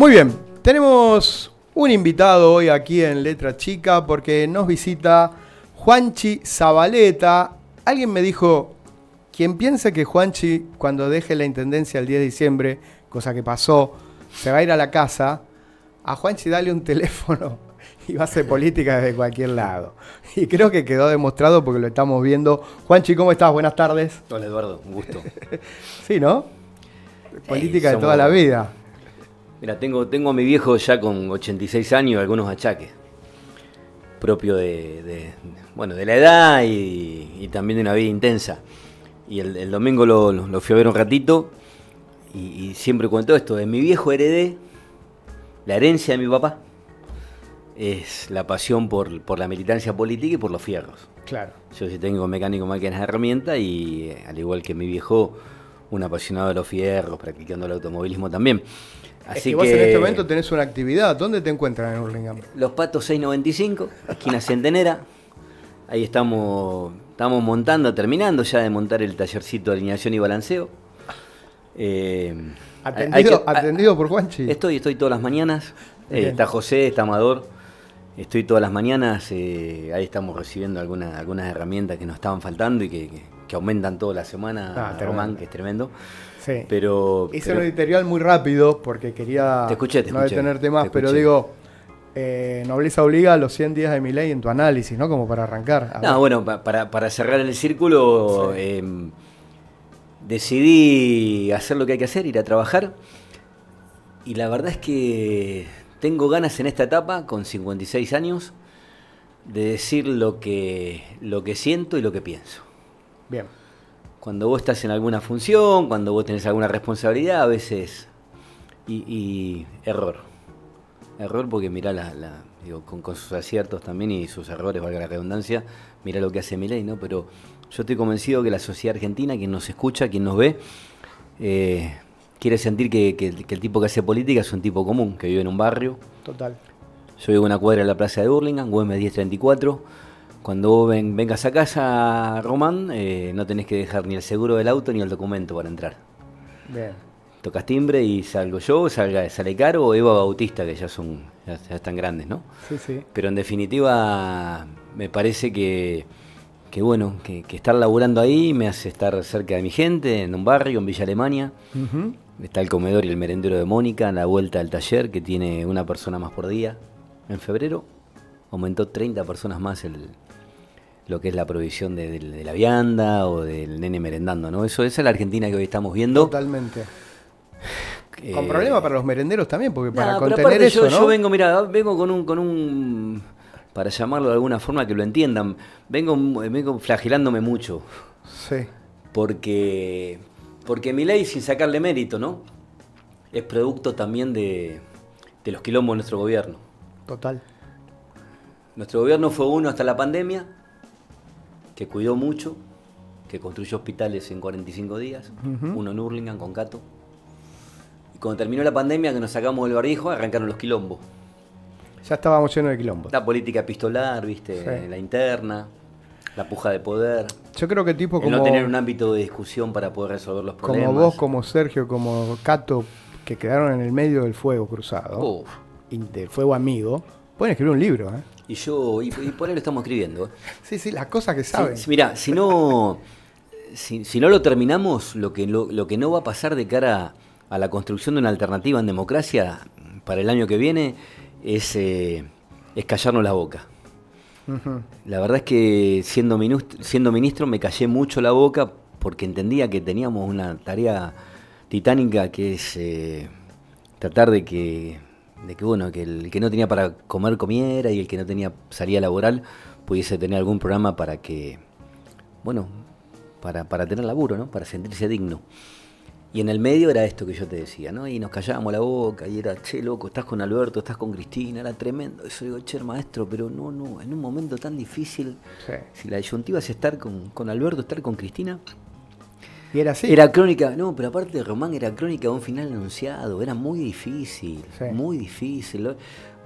Muy bien, tenemos un invitado hoy aquí en Letra Chica porque nos visita Juanchi Zabaleta. Alguien me dijo, quien piense que Juanchi cuando deje la Intendencia el 10 de diciembre, cosa que pasó, se va a ir a la casa, a Juanchi dale un teléfono y va a hacer política desde cualquier lado. Y creo que quedó demostrado porque lo estamos viendo. Juanchi, ¿cómo estás? Buenas tardes. Hola Eduardo, un gusto. sí, ¿no? Política de toda la vida. Mira, tengo, a mi viejo ya con 86 años, algunos achaques propio de, la edad y, también de una vida intensa. Y el, domingo lo, fui a ver un ratito y, siempre cuento esto, de mi viejo heredé la herencia de mi papá. Es la pasión por, la militancia política y por los fierros. Claro. Yo sí tengo mecánico, máquinas, herramientas y eh, al igual que mi viejo, un apasionado de los fierros, practicando el automovilismo también. Así que, vos en este momento tenés una actividad. ¿Dónde te encuentran en Hurlingham? Los Patos 695, esquina Centenera. Ahí estamos, estamos montando, terminando ya de montar el tallercito de alineación y balanceo. Eh, atendido, por Juanchi. Estoy, estoy todas las mañanas. Eh, está José, está Amador. Estoy todas las mañanas. Eh, ahí estamos recibiendo algunas herramientas que nos estaban faltando y que, aumentan toda la semana, ah, Román, que es tremendo. Sí. Pero, Hice lo un editorial muy rápido porque quería no detenerte más, pero digo, eh, Nobleza obliga a los 100 días de mi ley en tu análisis, ¿no? Como para arrancar. No, bueno, para, cerrar el círculo, em, decidí hacer lo que hay que hacer, ir a trabajar. Y la verdad es que tengo ganas en esta etapa, con 56 años, de decir lo que, lo que siento y lo que pienso. Bien cuando vos estás en alguna función, cuando vos tenés alguna responsabilidad, a veces. Y, error. Error porque mirá la, digo, con, sus aciertos también y sus errores, valga la redundancia, Mira lo que hace Miley, ¿no? Pero yo estoy convencido que la sociedad argentina, quien nos escucha, quien nos ve, eh, quiere sentir que, el tipo que hace política es un tipo común, que vive en un barrio. Total. Yo vivo en una cuadra de la plaza de Burlingame, Güemes 1034 cuando vos ven, vengas a casa, Román, eh, no tenés que dejar ni el seguro del auto ni el documento para entrar. Tocas timbre y salgo yo, salga, sale Caro o Eva Bautista, que ya son ya, están grandes, ¿no? Sí, sí. Pero en definitiva, me parece que, bueno, que, estar laburando ahí me hace estar cerca de mi gente, en un barrio, en Villa Alemania. Está el comedor y el merendero de Mónica, en la vuelta al taller, que tiene una persona más por día. En febrero aumentó 30 personas más el, lo que es la provisión de, la vianda o del nene merendando, ¿no? Eso, esa es la Argentina que hoy estamos viendo. Totalmente. Eh, con problema para los merenderos también, porque para contener eso, yo, ¿no? yo vengo, mira, vengo con un, con un, para llamarlo de alguna forma que lo entiendan, vengo, vengo flagelándome mucho. Sí. Porque, porque mi ley, sin sacarle mérito, ¿no? Es producto también de, de los quilombos de nuestro gobierno. Total. Nuestro gobierno fue uno hasta la pandemia, que cuidó mucho, que construyó hospitales en 45 días, uno en Hurlingham con Cato. Y cuando terminó la pandemia, que nos sacamos del barrijo, arrancaron los quilombos. Ya estábamos llenos de quilombos. La política epistolar, viste, la interna, la puja de poder. Yo creo que tipo como... no tener un ámbito de discusión para poder resolver los problemas. Como vos, como Sergio, como Cato, que quedaron en el medio del fuego cruzado, del fuego amigo, pueden escribir un libro, ¿eh? Y yo, y, por ahí lo estamos escribiendo. Sí, sí, las cosas que saben. mira si no, si, no lo terminamos, lo que, lo, que no va a pasar de cara a la construcción de una alternativa en democracia para el año que viene es, eh, es callarnos la boca. La verdad es que siendo ministro, siendo ministro me callé mucho la boca porque entendía que teníamos una tarea titánica que es eh, tratar de que de que bueno, que el que no tenía para comer comiera y el que no tenía salida laboral pudiese tener algún programa para que, bueno, para, tener laburo, ¿no? Para sentirse digno. Y en el medio era esto que yo te decía, ¿no? Y nos callábamos la boca y era, che, loco, estás con Alberto, estás con Cristina, era tremendo. Eso digo, che, maestro, pero no, no, en un momento tan difícil, si la disyuntiva es estar con, con Alberto, estar con Cristina, era crónica, no, pero aparte de Román era crónica de un final anunciado, era muy difícil, muy difícil.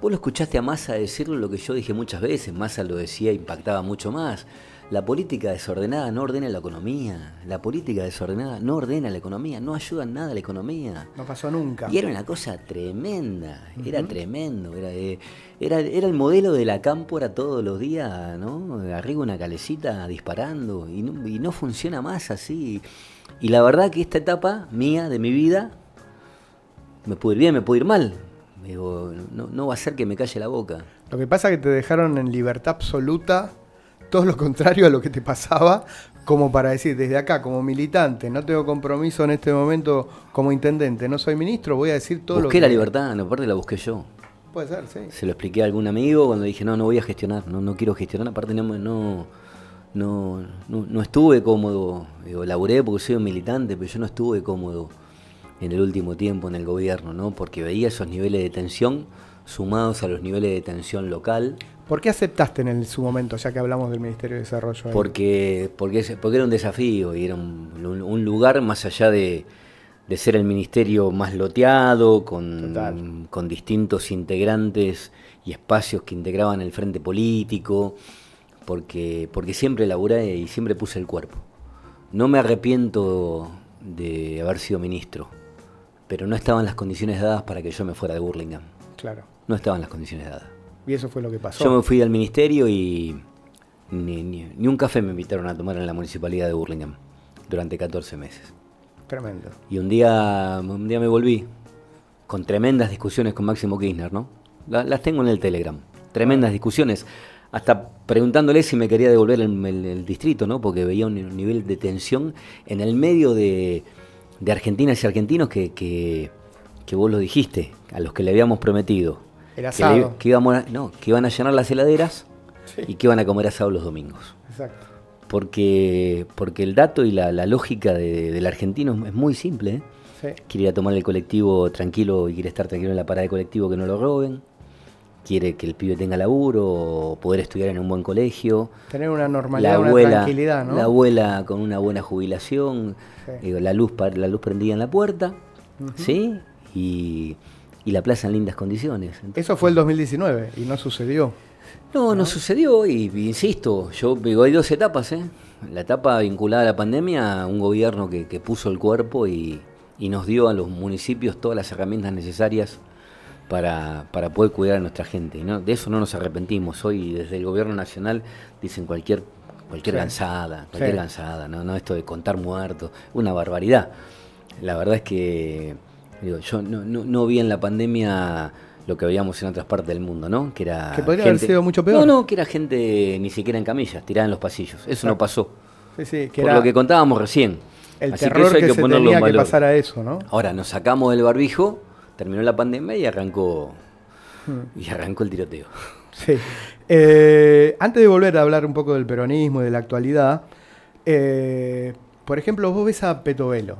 Vos lo escuchaste a Massa decirlo lo que yo dije muchas veces, Massa lo decía, impactaba mucho más. La política desordenada no ordena la economía. La política desordenada no ordena la economía, no ayuda en nada a la economía. No pasó nunca. Y era una cosa tremenda, era tremendo. Era, eh, era, era, el modelo de la cámpora todos los días, ¿no? Arriba una calecita disparando y no, y no funciona más así. Y la verdad que esta etapa mía, de mi vida, me puede ir bien, me puede ir mal. Digo, no, va a ser que me calle la boca. Lo que pasa es que te dejaron en libertad absoluta, todo lo contrario a lo que te pasaba, como para decir, desde acá, como militante, no tengo compromiso en este momento como intendente, no soy ministro, voy a decir todo lo que... Busqué la libertad, no, aparte la busqué yo. Puede ser, sí. Se lo expliqué a algún amigo cuando dije, no, no voy a gestionar, no, no quiero gestionar, aparte no, no, no, no, estuve cómodo, digo, laburé porque soy un militante, pero yo no estuve cómodo en el último tiempo en el gobierno, ¿no? Porque veía esos niveles de tensión sumados a los niveles de tensión local. ¿Por qué aceptaste en, su momento, ya que hablamos del Ministerio de Desarrollo? Porque, porque, porque era un desafío y era un, un lugar más allá de, de, ser el ministerio más loteado, con, con distintos integrantes y espacios que integraban el frente político porque, porque siempre laburé y siempre puse el cuerpo. No me arrepiento de haber sido ministro, pero no estaban las condiciones dadas para que yo me fuera de Burlingame. Claro. No estaban las condiciones dadas. Y eso fue lo que pasó. Yo me fui al ministerio y ni, un café me invitaron a tomar en la municipalidad de Burlingame durante 14 meses. Tremendo. Y un día, un día me volví con tremendas discusiones con Máximo Kirchner, ¿no? las tengo en el Telegram. Tremendas discusiones hasta preguntándole si me quería devolver el, distrito, ¿no? Porque veía un nivel de tensión en el medio de, argentinas y argentinos que, vos lo dijiste, a los que le habíamos prometido. El asado. Que, iban a llenar las heladeras y que iban a comer asado los domingos. Exacto. Porque, porque el dato y la, lógica del argentino es muy simple. ¿eh? Quiere ir a tomar el colectivo tranquilo y quiere estar tranquilo en la parada de colectivo que no lo roben quiere que el pibe tenga laburo, poder estudiar en un buen colegio. Tener una normalidad, la abuela, una tranquilidad, ¿no? La abuela con una buena jubilación, eh, la, luz, la luz prendida en la puerta, ¿sí? Y, la plaza en lindas condiciones. Eso fue el 2019 y no sucedió. No, no, sucedió y, insisto, yo digo, hay dos etapas, ¿eh? La etapa vinculada a la pandemia, un gobierno que, puso el cuerpo y nos dio a los municipios todas las herramientas necesarias para, poder cuidar a nuestra gente. ¿no? De eso no nos arrepentimos. Hoy desde el gobierno nacional dicen cualquier cualquier cualquier ¿no? Esto de contar muertos, una barbaridad. La verdad es que yo no, vi en la pandemia lo que veíamos en otras partes del mundo, ¿no? Que era podría gente, haber sido mucho peor. No, no, que era gente ni siquiera en camillas, tirada en los pasillos. Eso no pasó. que Por era lo que contábamos recién. El terror que, eso hay que, se pasar a eso, Ahora, nos sacamos del barbijo terminó la pandemia y arrancó, hmm. y arrancó el tiroteo. Sí. Eh, antes de volver a hablar un poco del peronismo y de la actualidad, eh, por ejemplo, vos ves a Petovelo,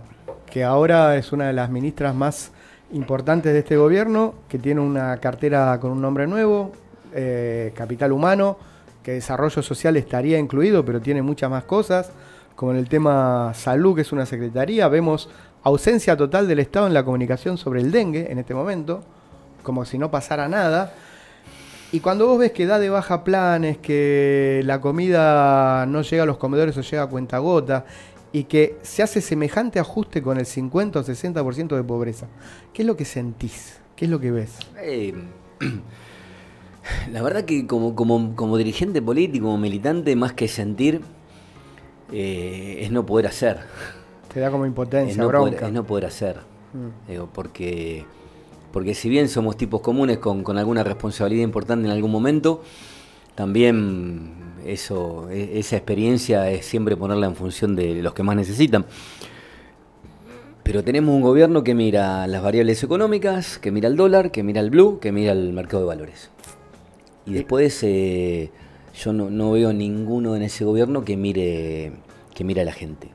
que ahora es una de las ministras más importantes de este gobierno, que tiene una cartera con un nombre nuevo, eh, Capital Humano, que desarrollo social estaría incluido, pero tiene muchas más cosas, como en el tema salud, que es una secretaría, vemos ausencia total del Estado en la comunicación sobre el dengue en este momento, como si no pasara nada. Y cuando vos ves que da de baja planes, que la comida no llega a los comedores o llega a cuenta gota, y que se hace semejante ajuste con el 50 o 60% de pobreza, ¿qué es lo que sentís? ¿Qué es lo que ves? Eh, la verdad que como, dirigente político, como militante, más que sentir, eh, es no poder hacer. Se da como impotencia, es no Poder, no poder hacer. Mm. porque, porque si bien somos tipos comunes con, alguna responsabilidad importante en algún momento, también eso, e, esa experiencia es siempre ponerla en función de los que más necesitan. Pero tenemos un gobierno que mira las variables económicas, que mira el dólar, que mira el blue, que mira el mercado de valores. Y después eh, yo no, veo ninguno en ese gobierno que mire, que mire a la gente.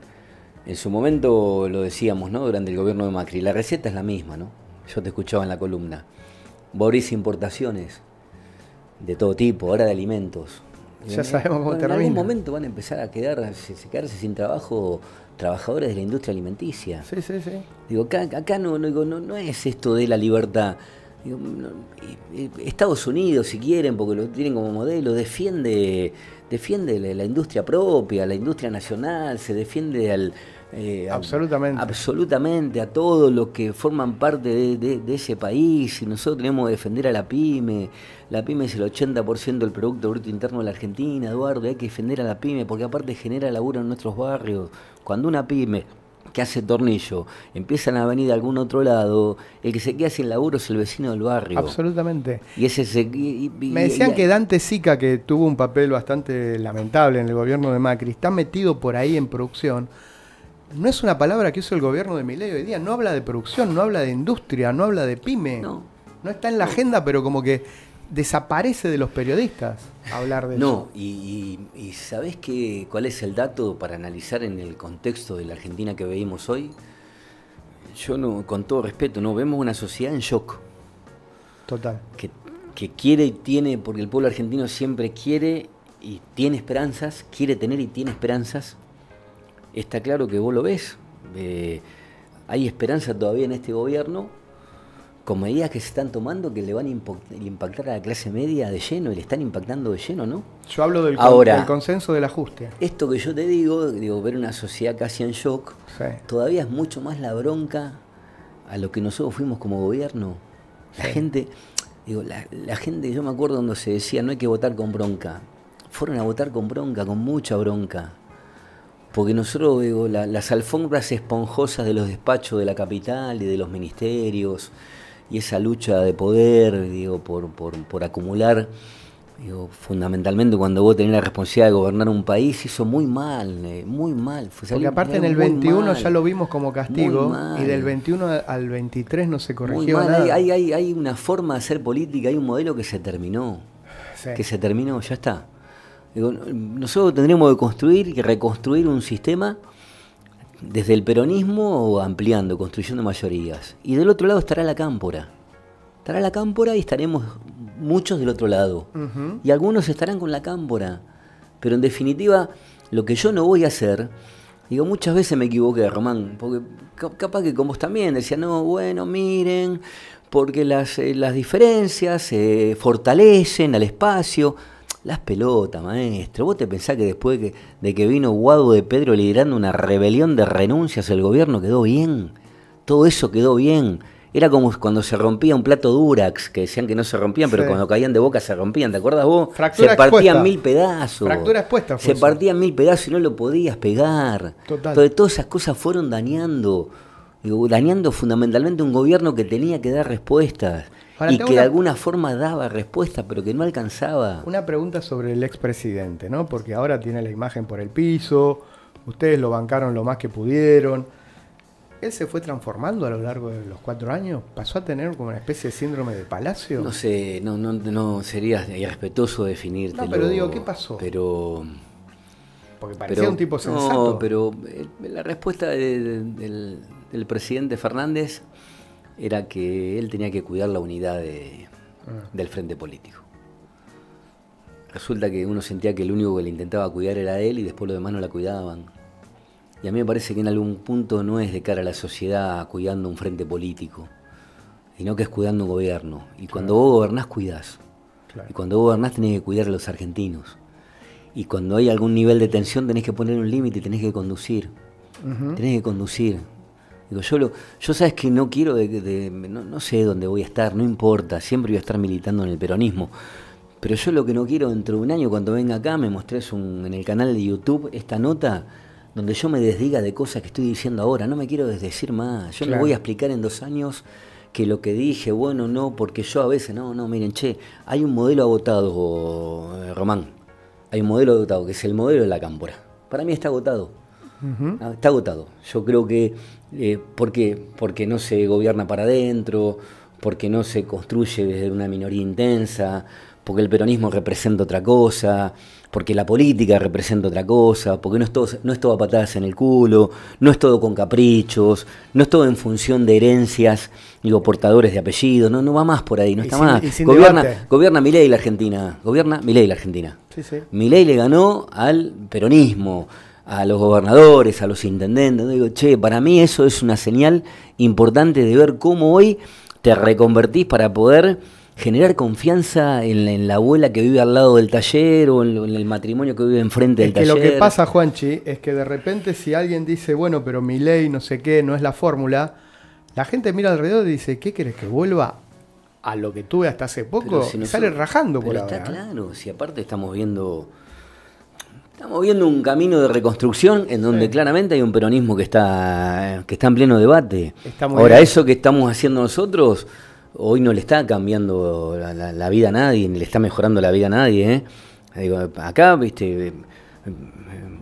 En su momento lo decíamos, ¿no? Durante el gobierno de Macri, la receta es la misma, ¿no? Yo te escuchaba en la columna. Boris importaciones de todo tipo, ahora de alimentos. Ya sabemos cómo termina. En algún momento van a empezar a quedar, quedarse sin trabajo trabajadores de la industria alimenticia. Sí, sí, sí. Digo, acá, no, no, no es esto de la libertad. Estados Unidos, si quieren, porque lo tienen como modelo, defiende, defiende la industria propia, la industria nacional, se defiende al... Eh, absolutamente. A, absolutamente, a todos los que forman parte de, ese país. Y nosotros tenemos que defender a la pyme. La pyme es el 80% del Producto Bruto Interno de la Argentina, Eduardo. Hay que defender a la pyme porque aparte genera laburo en nuestros barrios. Cuando una pyme que hace tornillo, empiezan a venir de algún otro lado, el que se queda sin laburo es el vecino del barrio. Absolutamente. Y ese Me decían que Dante Sica, que tuvo un papel bastante lamentable en el gobierno de Macri, está metido por ahí en producción. No es una palabra que usa el gobierno de Milei hoy día, no habla de producción, no habla de industria, no habla de pyme. No. está en la agenda, pero como que desaparece de los periodistas hablar de no, eso. No, y, y, ¿sabés qué, cuál es el dato para analizar en el contexto de la Argentina que veíamos hoy? Yo, no, con todo respeto, no vemos una sociedad en shock. Total. Que, que quiere y tiene, porque el pueblo argentino siempre quiere y tiene esperanzas, quiere tener y tiene esperanzas. Está claro que vos lo ves. Eh, hay esperanza todavía en este gobierno con medidas que se están tomando que le van a impactar a la clase media de lleno y le están impactando de lleno, ¿no? Yo hablo del, consenso de la consenso del ajuste. Esto que yo te digo, digo, ver una sociedad casi en shock, todavía es mucho más la bronca a lo que nosotros fuimos como gobierno. La gente, digo, la, gente, yo me acuerdo cuando se decía no hay que votar con bronca. Fueron a votar con bronca, con mucha bronca. Porque nosotros, digo, las alfombras esponjosas de los despachos de la capital y de los ministerios, y esa lucha de poder, digo, por, por, por acumular, digo, fundamentalmente cuando vos tenés la responsabilidad de gobernar un país, hizo muy mal, eh, muy mal. Porque aparte en el 21 ya lo vimos como castigo y del 21 al 23 no se corrigió nada. Hay, hay, una forma de hacer política, hay un modelo que se terminó, que se terminó, ya está. nosotros tendríamos que construir y reconstruir un sistema desde el peronismo ampliando, construyendo mayorías. Y del otro lado estará la cámpora. Estará la cámpora y estaremos muchos del otro lado. Y algunos estarán con la cámpora. Pero en definitiva, lo que yo no voy a hacer, digo, muchas veces me equivoqué, Román, porque capaz que con vos también decía, no, bueno, miren, porque las, eh, las diferencias eh, fortalecen al espacio. Las pelotas, maestro. ¿Vos te pensás que después de que vino Guado de Pedro liderando una rebelión de renuncias, el gobierno quedó bien? Todo eso quedó bien. Era como cuando se rompía un plato durax, que decían que no se rompían, pero cuando caían de boca se rompían, ¿te acuerdas vos? se partían mil pedazos. Fractura expuesta. se partían mil pedazos y no lo podías pegar. Total. Entonces, todas esas cosas fueron dañando dañando fundamentalmente un gobierno que tenía que dar respuestas y que de alguna forma daba respuesta, pero que no alcanzaba. Una pregunta sobre el expresidente, ¿no? Porque ahora tiene la imagen por el piso, ustedes lo bancaron lo más que pudieron. ¿Él se fue transformando a lo largo de los cuatro años? ¿Pasó a tener como una especie de síndrome de palacio? No sé, no, sería irrespetuoso definirte. No, pero digo, ¿qué pasó? Pero. Porque parecía un tipo sensato. pero eh, la respuesta del el presidente Fernández era que él tenía que cuidar la unidad ah. del frente político. Resulta que uno sentía que el único que le intentaba cuidar era él y después los demás no la cuidaban. Y a mí me parece que en algún punto no es de cara a la sociedad cuidando un frente político, sino que es cuidando un gobierno. Y cuando vos gobernás, cuidás. Y cuando vos gobernás, tenés que cuidar a los argentinos. Y cuando hay algún nivel de tensión, tenés que poner un límite, tenés que conducir. Tenés que conducir yo, lo, yo sabes que no quiero, de, no, sé dónde voy a estar, no importa, siempre voy a estar militando en el peronismo. Pero yo lo que no quiero dentro de un año, cuando venga acá, me mostré en el canal de YouTube esta nota donde yo me desdiga de cosas que estoy diciendo ahora. No me quiero desdecir más. Yo lo voy a explicar en dos años que lo que dije, bueno, no, porque yo a veces, no, no, miren, che, hay un modelo agotado, eh, Román. Hay un modelo agotado, que es el modelo de la cámpora. Para mí está agotado. Ah, está agotado. Yo creo que eh, ¿Por qué? Porque no se gobierna para adentro, porque no se construye desde una minoría intensa, porque el peronismo representa otra cosa, porque la política representa otra cosa, porque no es todo, no es todo a patadas en el culo, no es todo con caprichos, no es todo en función de herencias digo, portadores de apellidos, no, no va más por ahí, no está más. Gobierna, gobierna Milei la Argentina, gobierna Milei la Argentina. Sí, sí. Milei le ganó al peronismo a los gobernadores, a los intendentes. Digo, che, para mí eso es una señal importante de ver cómo hoy te reconvertís para poder generar confianza en la, abuela que vive al lado del taller o en, el matrimonio que vive enfrente del es taller. Lo que pasa, Juanchi, es que de repente si alguien dice, bueno, pero mi ley no sé qué, no es la fórmula, la gente mira alrededor y dice, ¿qué quieres que vuelva a lo que tuve hasta hace poco? Si no sale rajando por pero Está ¿eh? claro, si aparte estamos viendo Estamos viendo un camino de reconstrucción en donde claramente hay un peronismo que está, que está en pleno debate. Ahora, eso que estamos haciendo nosotros, hoy no le está cambiando la, vida a nadie, ni le está mejorando la vida a nadie. ¿eh? acá, viste,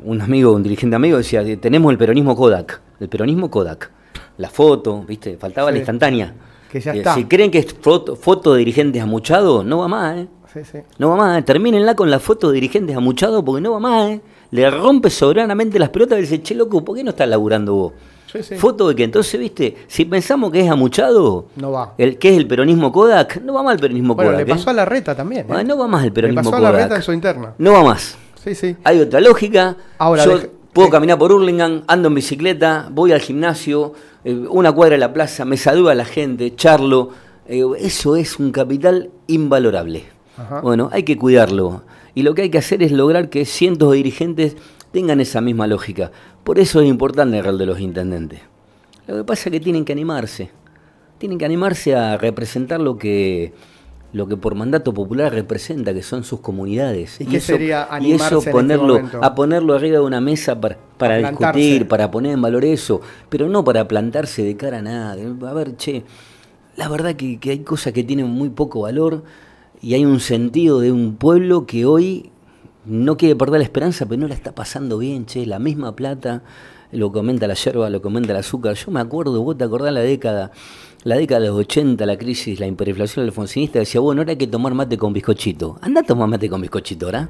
un amigo, un dirigente amigo decía, tenemos el peronismo Kodak, el peronismo Kodak. La foto, viste, faltaba la instantánea. Eh, si creen que es foto, foto de dirigentes amuchado, no va más, ¿eh? No va más, terminenla con la foto de dirigentes amuchados porque no va más, ¿eh? Le rompe soberanamente las pelotas y dice, che, loco, ¿por qué no estás laburando vos? Foto de que entonces, viste, si pensamos que es amuchado, no va. El que es el peronismo Kodak, no va más el peronismo bueno, Kodak. Le ¿eh? pasó a la reta también. ¿eh? Ah, no va más el peronismo Kodak le pasó a la reta en su interna. No va más. Sí, sí. Hay otra lógica. Ahora, Yo puedo caminar por Hurlingham, ando en bicicleta, voy al gimnasio, una cuadra de la plaza, me saluda la gente, charlo. eso es un capital invalorable. Bueno, hay que cuidarlo. Y lo que hay que hacer es lograr que cientos de dirigentes tengan esa misma lógica. Por eso es importante el rol de los intendentes. Lo que pasa es que tienen que animarse. Tienen que animarse a representar lo que, lo que por mandato popular representa, que son sus comunidades. ¿Y, eso, sería y eso este ponerlo, a ponerlo arriba de una mesa para, discutir, para poner en valor eso, pero no para plantarse de cara a nada. A ver, che, la verdad que hay cosas que tienen muy poco valor y hay un sentido de un pueblo que hoy no quiere perder la esperanza, pero no la está pasando bien, che, la misma plata, lo comenta la yerba, lo comenta el azúcar. Yo me acuerdo, vos te acordás la década, la década de los 80, la crisis, la hiperinflación alfonsinista, decía, bueno, ahora hay que tomar mate con bizcochito. Anda a tomar mate con bizcochito, ¿verdad?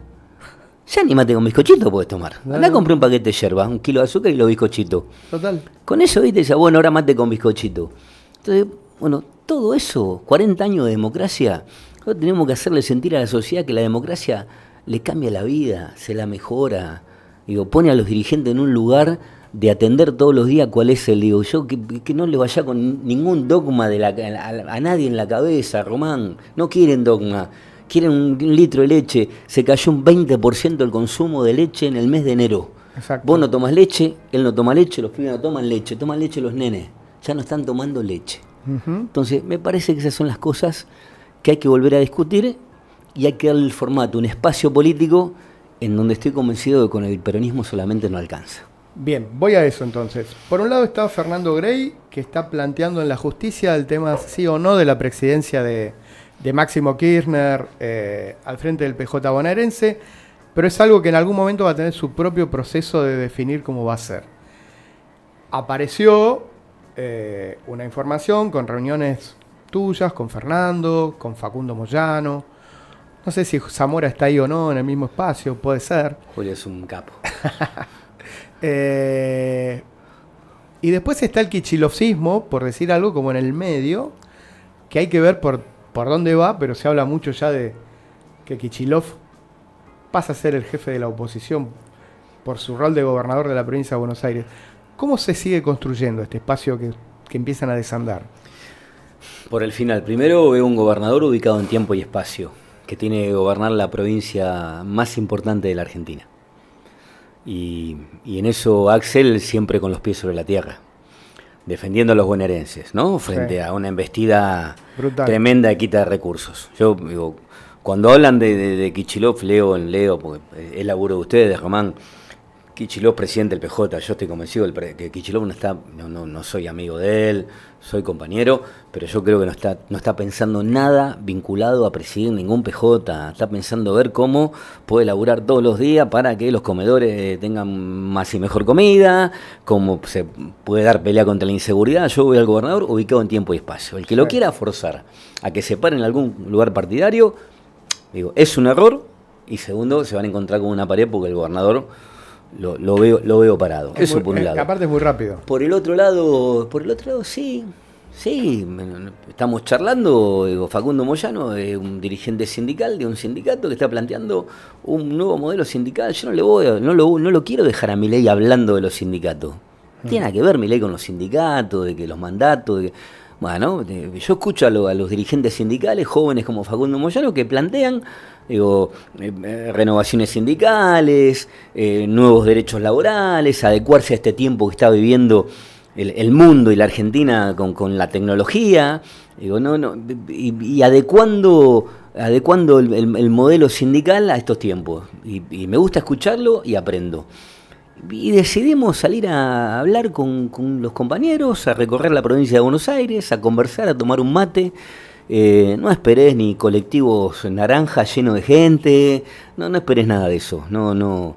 Ya ni mate con bizcochito puedes tomar. anda Andá a comprar un paquete de yerba, un kilo de azúcar y los bizcochitos. Total. Con eso, viste, decía, bueno, ahora mate con bizcochito. Entonces, bueno, todo eso, 40 años de democracia, nosotros tenemos que hacerle sentir a la sociedad que la democracia le cambia la vida, se la mejora, digo, pone a los dirigentes en un lugar de atender todos los días cuál es el, digo, yo que, no le vaya con ningún dogma de la, a, nadie en la cabeza, Román, no quieren dogma, quieren un, litro de leche, se cayó un 20% el consumo de leche en el mes de enero. Exacto. Vos no tomas leche, él no toma leche, los pibes no toman leche, toman leche los nenes, ya no están tomando leche. Entonces, me parece que esas son las cosas que hay que volver a discutir y hay que darle el formato, un espacio político en donde estoy convencido que con el peronismo solamente no alcanza. Bien, voy a eso entonces. Por un lado está Fernando Grey, que está planteando en la justicia el tema sí o no de la presidencia de, Máximo Kirchner eh, al frente del PJ bonaerense, pero es algo que en algún momento va a tener su propio proceso de definir cómo va a ser. Apareció eh, una información con reuniones tuyas, con Fernando, con Facundo Moyano. No sé si Zamora está ahí o no, en el mismo espacio, puede ser. Julio es un capo. Eh, y después está el quichilofismo, por decir algo, como en el medio, que hay que ver por, por dónde va, pero se habla mucho ya de que Kichilov pasa a ser el jefe de la oposición por su rol de gobernador de la provincia de Buenos Aires. ¿Cómo se sigue construyendo este espacio que, que empiezan a desandar? Por el final, primero veo un gobernador ubicado en tiempo y espacio, que tiene que gobernar la provincia más importante de la Argentina. Y, en eso Axel siempre con los pies sobre la tierra, defendiendo a los bonaerenses, ¿no? Frente a una embestida tremenda de quita de recursos. Yo digo, cuando hablan de, Kichilov, leo en Leo, porque es laburo de ustedes, Román, Kichilov presidente del PJ, yo estoy convencido que Kichilov no está, no, no, soy amigo de él, soy compañero, pero yo creo que no está, no está pensando nada vinculado a presidir ningún PJ, está pensando ver cómo puede laburar todos los días para que los comedores tengan más y mejor comida, cómo se puede dar pelea contra la inseguridad. Yo voy al gobernador ubicado en tiempo y espacio. El que lo quiera forzar a que se pare en algún lugar partidario, digo, es un error, y segundo, se van a encontrar con una pared porque el gobernador lo, veo, lo veo parado. Eso por eh, Aparte es muy rápido. Por el otro lado, por el otro lado sí, sí. Estamos charlando, Facundo Moyano es un dirigente sindical de un sindicato que está planteando un nuevo modelo sindical. Yo no le voy, no lo, no lo quiero dejar a mi ley hablando de los sindicatos. Mm. Tiene que ver mi ley con los sindicatos, de que los mandatos, Bueno, yo escucho a, a los dirigentes sindicales, jóvenes como Facundo Moyano, que plantean digo, eh, eh, renovaciones sindicales, eh, nuevos derechos laborales, adecuarse a este tiempo que está viviendo el, mundo y la Argentina con, la tecnología, digo, y, adecuando, adecuando el, modelo sindical a estos tiempos. Y, me gusta escucharlo y aprendo. Y decidimos salir a hablar con los compañeros, a recorrer la provincia de Buenos Aires, a conversar, a tomar un mate. Eh, no esperes ni colectivos naranja lleno de gente, no, no esperes nada de eso. No, no.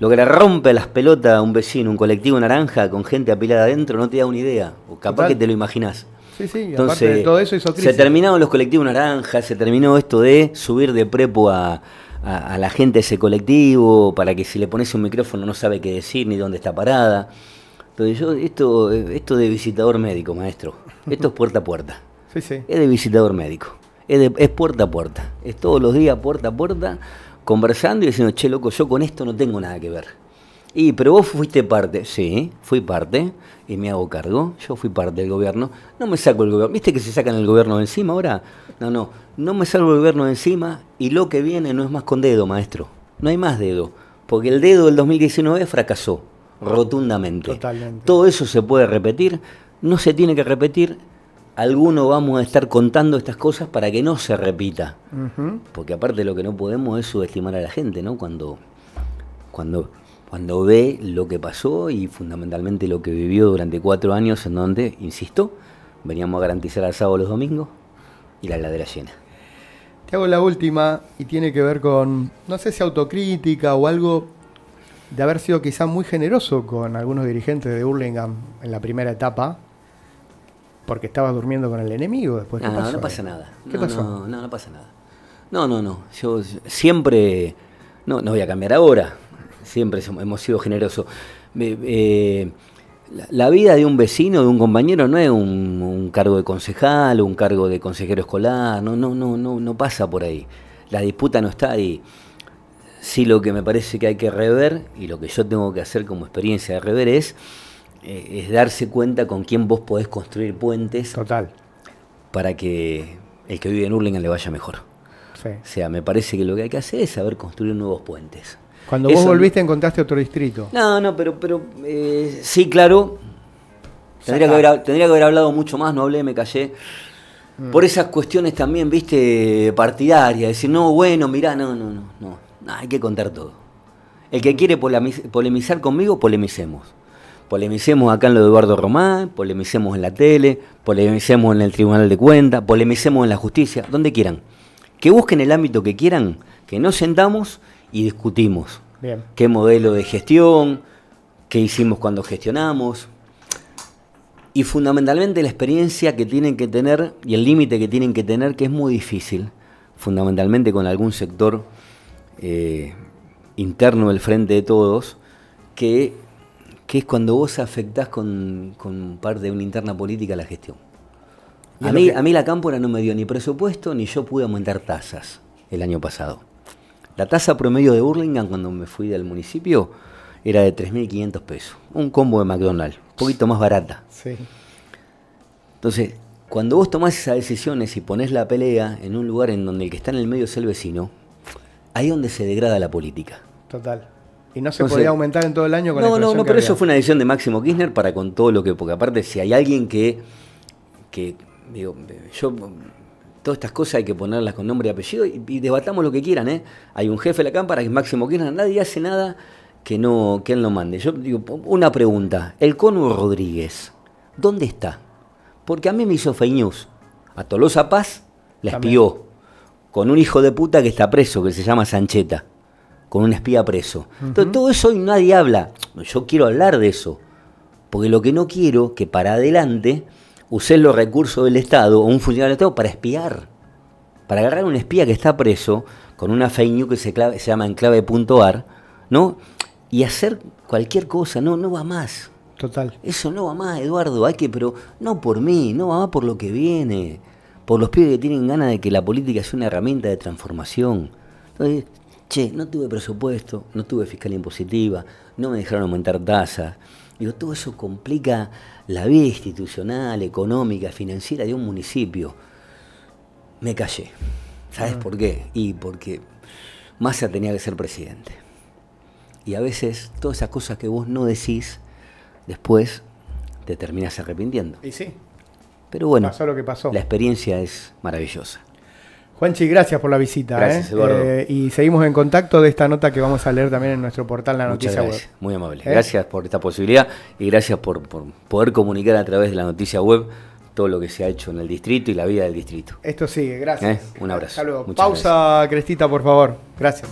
Lo que le rompe las pelotas a un vecino, un colectivo naranja con gente apilada adentro, no te da una idea. O capaz que te lo imaginás. Sí, sí, aparte de todo eso hizo Se terminaron los colectivos naranja, se terminó esto de subir de prepo a, la gente de ese colectivo para que si le pones un micrófono no sabe qué decir ni dónde está parada. Entonces yo, esto, esto de visitador médico, maestro, esto es puerta a puerta. Es de visitador médico. Es, puerta a puerta. Es todos los días puerta a puerta conversando y diciendo, che, loco, yo con esto no tengo nada que ver. Y, pero vos fuiste parte. Sí, fui parte y me hago cargo. Yo fui parte del gobierno. No me saco el gobierno. ¿Viste que se sacan el gobierno de encima ahora? No, no. No me salgo el gobierno de encima y lo que viene no es más con dedo, maestro. No hay más dedo. Porque el dedo del 2019 fracasó rotundamente. Totalmente. Todo eso se puede repetir. No se tiene que repetir alguno vamos a estar contando estas cosas para que no se repita. Porque aparte lo que no podemos es subestimar a la gente, ¿no? Cuando, cuando, cuando ve lo que pasó y fundamentalmente lo que vivió durante cuatro años, en donde, insisto, veníamos a garantizar al sábado los domingos y la ladera llena. Te hago la última y tiene que ver con, no sé si autocrítica o algo de haber sido quizás muy generoso con algunos dirigentes de Hurlingham en la primera etapa, porque estaba durmiendo con el enemigo después. ¿Qué no, pasó, no pasa nada. ¿Qué pasó? No, no, pasa nada. No, no, no. Yo siempre, no, no voy a cambiar ahora. Siempre hemos sido generosos. Eh, la, vida de un vecino, de un compañero, no es un, cargo de concejal, un cargo de consejero escolar, no, no, no, no, no pasa por ahí. La disputa no está ahí. Sí lo que me parece que hay que rever y lo que yo tengo que hacer como experiencia de rever es eh, es darse cuenta con quién vos podés construir puentes. Total. Para que el que vive en Urlingan le vaya mejor. O sea, me parece que lo que hay que hacer es saber construir nuevos puentes. Cuando vos volviste encontraste otro distrito. No, no, pero, pero eh, sí, claro. Tendría que, haber, hablado mucho más, no hablé, me callé. Mm. Por esas cuestiones también, viste, partidarias, decir, no, bueno, mirá, no, no, no, no, hay que contar todo. El que quiere polemizar conmigo, polemicemos. Polemicemos acá en lo de Eduardo Román, polemicemos en la tele, polemicemos en el Tribunal de Cuentas, polemicemos en la justicia, donde quieran. Que busquen el ámbito que quieran, que nos sentamos y discutimos. ¿Qué modelo de gestión? ¿Qué hicimos cuando gestionamos? Y fundamentalmente la experiencia que tienen que tener y el límite que tienen que tener, que es muy difícil, fundamentalmente con algún sector eh, interno del frente de todos, que que es cuando vos afectás con, parte de una interna política la gestión. A mí, a mí la cámpora no me dio ni presupuesto ni yo pude aumentar tasas el año pasado. La tasa promedio de Burlingame cuando me fui del municipio era de 3.500 pesos. Un combo de McDonald's, un poquito más barata. Sí. Entonces, cuando vos tomás esas decisiones y pones la pelea en un lugar en donde el que está en el medio es el vecino, ahí es donde se degrada la política. Total. Y no se podía aumentar en todo el año con No, la no, no, pero eso fue una decisión de Máximo Kirchner para con todo lo que. Porque aparte, si hay alguien que. que digo, yo. Todas estas cosas hay que ponerlas con nombre y apellido y, debatamos lo que quieran, ¿eh? Hay un jefe de la cámara que es Máximo Kirchner, nadie hace nada que no que él no mande. Yo digo, una pregunta. El Cono Rodríguez, ¿dónde está? Porque a mí me hizo fake news. A Tolosa Paz la espió. Con un hijo de puta que está preso, que se llama Sancheta con un espía preso. Entonces, todo eso y nadie habla. Yo quiero hablar de eso. Porque lo que no quiero que para adelante usen los recursos del Estado o un funcionario del Estado para espiar. Para agarrar a un espía que está preso con una fake news que se, clave, llama enclave.ar, ¿no? Y hacer cualquier cosa, no, no va más. Total. Eso no va más, Eduardo, hay que, pero no por mí, no va más por lo que viene, por los pibes que tienen ganas de que la política sea una herramienta de transformación. Entonces, che, no tuve presupuesto, no tuve fiscalía impositiva, no me dejaron aumentar tasas. Digo, todo eso complica la vida institucional, económica, financiera de un municipio. Me callé. ¿Sabes ah. por qué? Y porque Massa tenía que ser presidente. Y a veces todas esas cosas que vos no decís, después te terminas arrepintiendo. Y sí. Pero bueno, pasó lo que pasó. la experiencia es maravillosa. Juanchi, gracias por la visita. Gracias, ¿eh? Eduardo. Eh, y seguimos en contacto de esta nota que vamos a leer también en nuestro portal La Noticia Muchas gracias. Web. Muy amable. ¿Eh? Gracias por esta posibilidad y gracias por, poder comunicar a través de la Noticia Web todo lo que se ha hecho en el distrito y la vida del distrito. Esto sigue, gracias. Un abrazo. Hasta luego. Pausa, Crestita, por favor. Gracias.